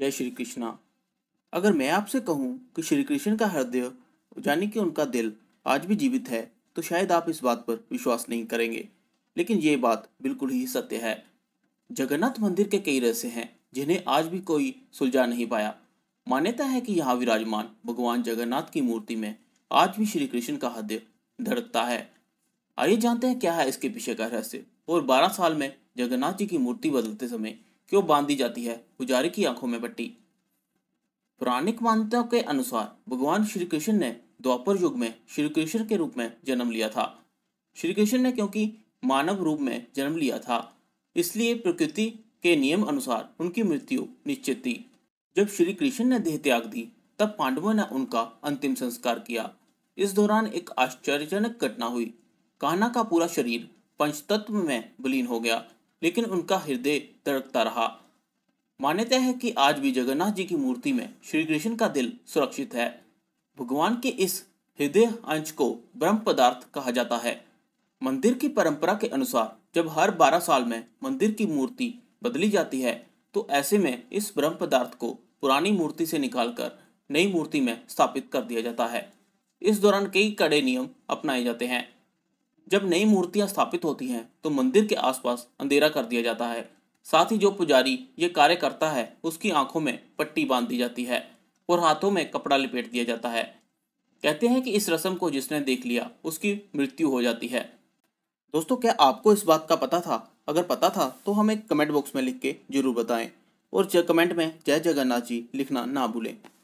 जय श्री कृष्णा अगर मैं आपसे कहूँ कि श्री कृष्ण का हृदय यानी कि उनका दिल आज भी जीवित है तो शायद आप इस बात पर विश्वास नहीं करेंगे लेकिन ये बात बिल्कुल ही सत्य है जगन्नाथ मंदिर के कई रहस्य हैं जिन्हें आज भी कोई सुलझा नहीं पाया मान्यता है कि यहाँ विराजमान भगवान जगन्नाथ की मूर्ति में आज भी श्री कृष्ण का हृदय धड़कता है आइए जानते हैं क्या है इसके पीछे का रहस्य और 12 साल में जगन्नाथ जी की मूर्ति बदलते समय क्यों बांध दी जाती है पुजारी की आंखों में पट्टी पौराणिक मान्यताओं के अनुसार भगवान श्री कृष्ण ने द्वापर युग में श्री कृष्ण के रूप में जन्म लिया था श्री कृष्ण ने क्योंकि मानव रूप में जन्म लिया था इसलिए प्रकृति के नियम अनुसार उनकी मृत्यु निश्चित थी जब श्री कृष्ण ने देह त्याग दी तब पांडवों ने उनका अंतिम संस्कार किया इस दौरान एक आश्चर्यजनक घटना हुई कान्हा का पूरा शरीर पंचतत्व में विलीन हो गया लेकिन उनका हृदय तड़कता रहा मान्यता है कि आज भी जगन्नाथ जी की मूर्ति में श्री कृष्ण का दिल सुरक्षित है भगवान के इस हृदय अंश को ब्रह्म पदार्थ कहा जाता है मंदिर की परंपरा के अनुसार जब हर 12 साल में मंदिर की मूर्ति बदली जाती है तो ऐसे में इस ब्रह्म पदार्थ को पुरानी मूर्ति से निकालकर नई मूर्ति में स्थापित कर दिया जाता है इस दौरान कई कड़े नियम अपनाए जाते हैं जब नई मूर्तियां स्थापित होती हैं तो मंदिर के आसपास अंधेरा कर दिया जाता है साथ ही जो पुजारी ये कार्य करता है उसकी आंखों में पट्टी बांध दी जाती है और हाथों में कपड़ा लपेट दिया जाता है कहते हैं कि इस रस्म को जिसने देख लिया उसकी मृत्यु हो जाती है दोस्तों क्या आपको इस बात का पता था अगर पता था तो हमें कमेंट बॉक्स में लिख के जरूर बताएं और कमेंट में जय जगन्नाथ जी लिखना ना भूलें